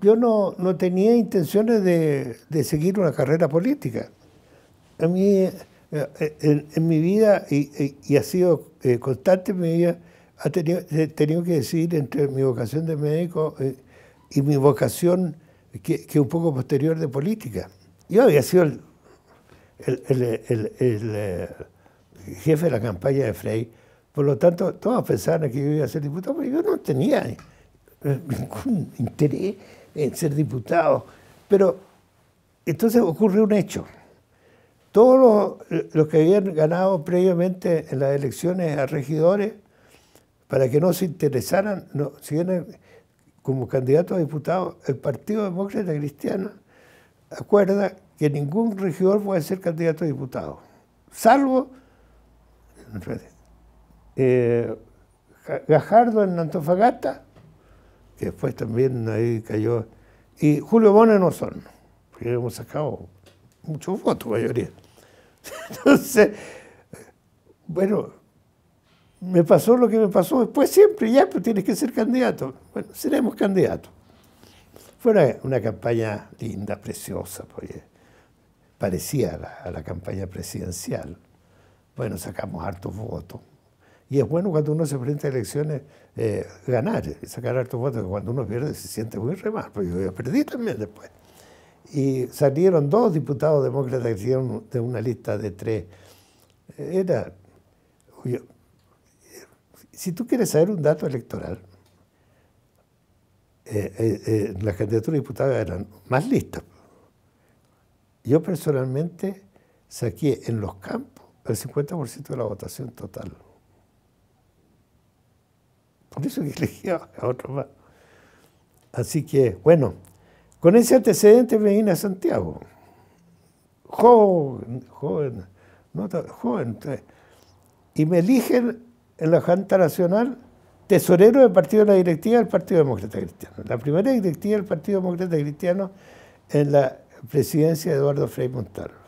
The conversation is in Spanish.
yo no, tenía intenciones de, seguir una carrera política. A mí, eh, eh, en, mi vida, y, ha sido eh, constante en mi vida, ha tenido, he tenido que decidir entre mi vocación de médico y mi vocación, que, es un poco posterior, de política. Yo había sido el, el, jefe de la campaña de Frey, por lo tanto, todos pensaban que yo iba a ser diputado, pero yo no tenía ningún interés en ser diputado, Pero entonces ocurre un hecho. Todos los, que habían ganado previamente en las elecciones a regidores, para que no se interesaran, si como candidatos a diputados, el Partido Demócrata Cristiano acuerda que ningún regidor puede ser candidato a diputado, salvo eh, Gajardo en Antofagasta que después también ahí cayó. Y Julio Bona no son, porque hemos sacado muchos votos, mayoría. Entonces, bueno, me pasó lo que me pasó después siempre, ya, pues tienes que ser candidato. Bueno, seremos candidatos. Fue una, campaña linda, preciosa, parecía la, a la campaña presidencial. Bueno, sacamos hartos votos. Y es bueno cuando uno se enfrenta a elecciones eh, ganar ganar, sacar hartos votos, que cuando uno pierde se siente muy re mal, porque yo perdí también después. Y salieron dos diputados demócratas que salieron de una lista de tres. Eh, era. Eh, si tú quieres saber un dato electoral, las candidaturas diputadas eran más listas. Yo personalmente saqué en los campos el 50% de la votación total. Por eso que elegía ah, a otro más. Así que, bueno, con ese antecedente me vine a Santiago. Joven, joven, no joven. Y me eligen en la Junta Nacional tesorero del Partido de la Directiva del Partido Demócrata Cristiano. La primera directiva del Partido Demócrata Cristiano en la presidencia de Eduardo Frei Montalvo.